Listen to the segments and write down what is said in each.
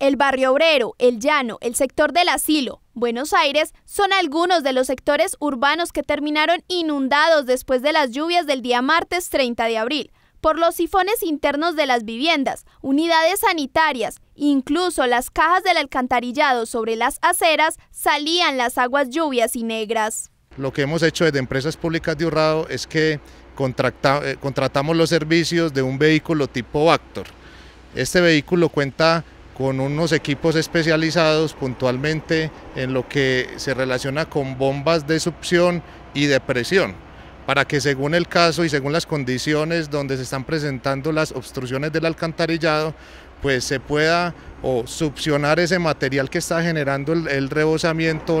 el barrio obrero, el llano, el sector del asilo, Buenos Aires son algunos de los sectores urbanos que terminaron inundados después de las lluvias del día martes 30 de abril, por los sifones internos de las viviendas, unidades sanitarias, incluso las cajas del alcantarillado sobre las aceras salían las aguas lluvias y negras. Lo que hemos hecho desde Empresas Públicas de Urrado es que eh, contratamos los servicios de un vehículo tipo Actor. Este vehículo cuenta con unos equipos especializados puntualmente en lo que se relaciona con bombas de succión y de presión, para que según el caso y según las condiciones donde se están presentando las obstrucciones del alcantarillado, pues se pueda o succionar ese material que está generando el, rebozamiento,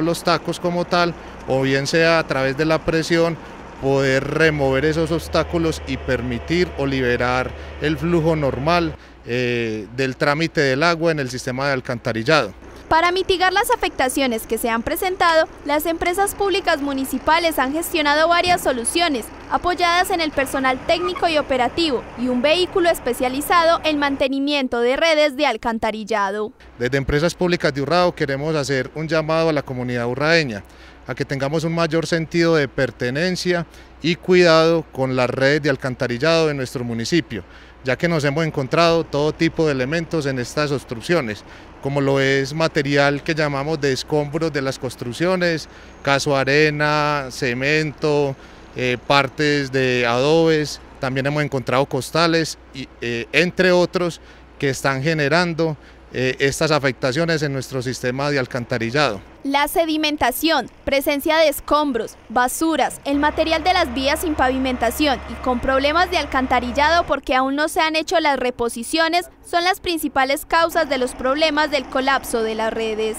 rebosamiento los tacos como tal, o bien sea a través de la presión poder remover esos obstáculos y permitir o liberar el flujo normal eh, del trámite del agua en el sistema de alcantarillado. Para mitigar las afectaciones que se han presentado, las empresas públicas municipales han gestionado varias soluciones, apoyadas en el personal técnico y operativo y un vehículo especializado en mantenimiento de redes de alcantarillado. Desde Empresas Públicas de Urrao queremos hacer un llamado a la comunidad urraeña a que tengamos un mayor sentido de pertenencia y cuidado con las redes de alcantarillado de nuestro municipio, ya que nos hemos encontrado todo tipo de elementos en estas obstrucciones, como lo es material que llamamos de escombros de las construcciones, caso arena, cemento, eh, partes de adobes, también hemos encontrado costales, y, eh, entre otros, que están generando eh, estas afectaciones en nuestro sistema de alcantarillado. La sedimentación, presencia de escombros, basuras, el material de las vías sin pavimentación y con problemas de alcantarillado porque aún no se han hecho las reposiciones son las principales causas de los problemas del colapso de las redes.